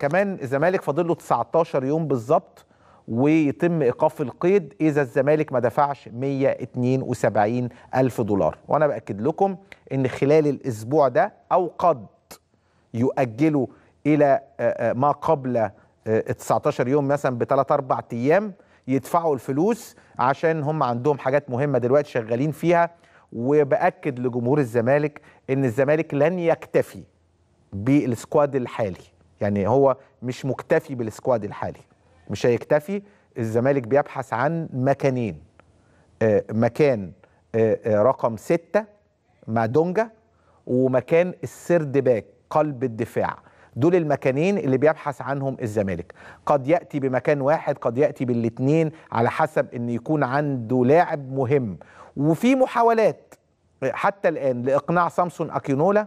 كمان الزمالك فاضل له 19 يوم بالظبط ويتم ايقاف القيد اذا الزمالك ما دفعش 172 الف دولار وانا باكد لكم ان خلال الاسبوع ده او قد يؤجلوا الى آه، آه، ما قبل 19 آه، يوم مثلا بثلاث اربع ايام يدفعوا الفلوس عشان هم عندهم حاجات مهمه دلوقتي شغالين فيها وباكد لجمهور الزمالك ان الزمالك لن يكتفي بالسكواد الحالي يعني هو مش مكتفي بالسكواد الحالي مش هيكتفي الزمالك بيبحث عن مكانين آه، مكان آه، آه، رقم ستة مع دونجا ومكان السرد باك قلب الدفاع دول المكانين اللي بيبحث عنهم الزمالك قد يأتي بمكان واحد قد يأتي بالاتنين على حسب ان يكون عنده لاعب مهم وفي محاولات حتى الآن لإقناع سامسون أكينولا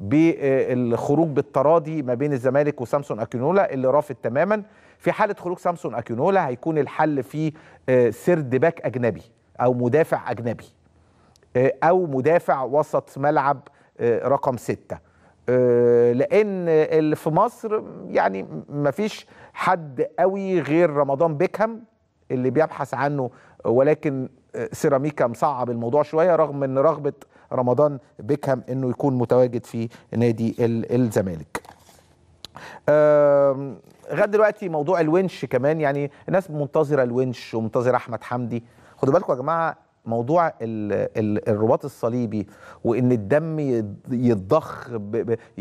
بالخروج بالتراضي ما بين الزمالك وسامسون اكينولا اللي رافض تماما في حاله خروج سامسون اكينولا هيكون الحل في آه، سرد باك اجنبي او مدافع اجنبي آه، او مدافع وسط ملعب آه، رقم ستة لان اللي في مصر يعني مفيش حد قوي غير رمضان بيكهام اللي بيبحث عنه ولكن سيراميكا مصعب الموضوع شويه رغم ان رغبه رمضان بيكهام انه يكون متواجد في نادي الزمالك لغايه دلوقتي موضوع الونش كمان يعني الناس منتظره الونش ومنتظره احمد حمدي خدوا بالكم يا جماعه موضوع الرباط الصليبي وان الدم يتضخ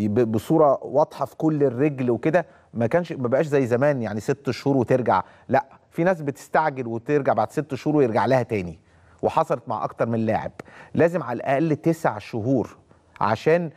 بصوره واضحه في كل الرجل وكده ما كانش ما بقاش زي زمان يعني ست شهور وترجع لا في ناس بتستعجل وترجع بعد ست شهور ويرجع لها تاني وحصلت مع اكتر من لاعب لازم على الاقل تسع شهور عشان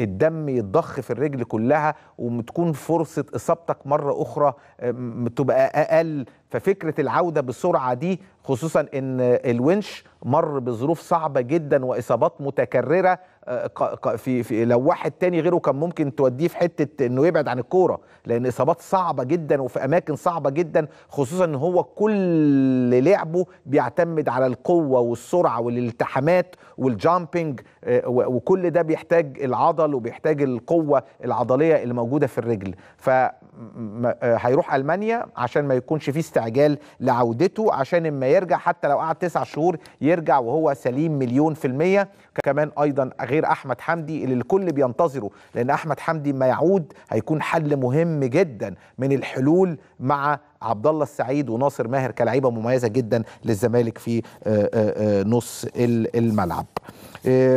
الدم يتضخ في الرجل كلها وتكون فرصه اصابتك مره اخرى آه، تبقى اقل ففكره العوده بسرعه دي خصوصا ان الونش مر بظروف صعبه جدا واصابات متكرره آه، في, في لو واحد تاني غيره كان ممكن توديه في حته انه يبعد عن الكوره لان اصابات صعبه جدا وفي اماكن صعبه جدا خصوصا ان هو كل لعبه بيعتمد على القوه والسرعه والالتحامات والجامبينج آه، وكل ده بيحتاج العضل وبيحتاج القوه العضليه اللي موجوده في الرجل فهيروح آه، المانيا عشان ما يكونش فيه استعجال لعودته عشان اما يرجع حتى لو قعد تسع شهور يرجع وهو سليم مليون في المية كمان ايضا غير احمد حمدي اللي الكل بينتظره لان احمد حمدي ما يعود هيكون حل مهم جدا من الحلول مع عبد الله السعيد وناصر ماهر كلعيبه مميزه جدا للزمالك في آه، آه، آه، نص الملعب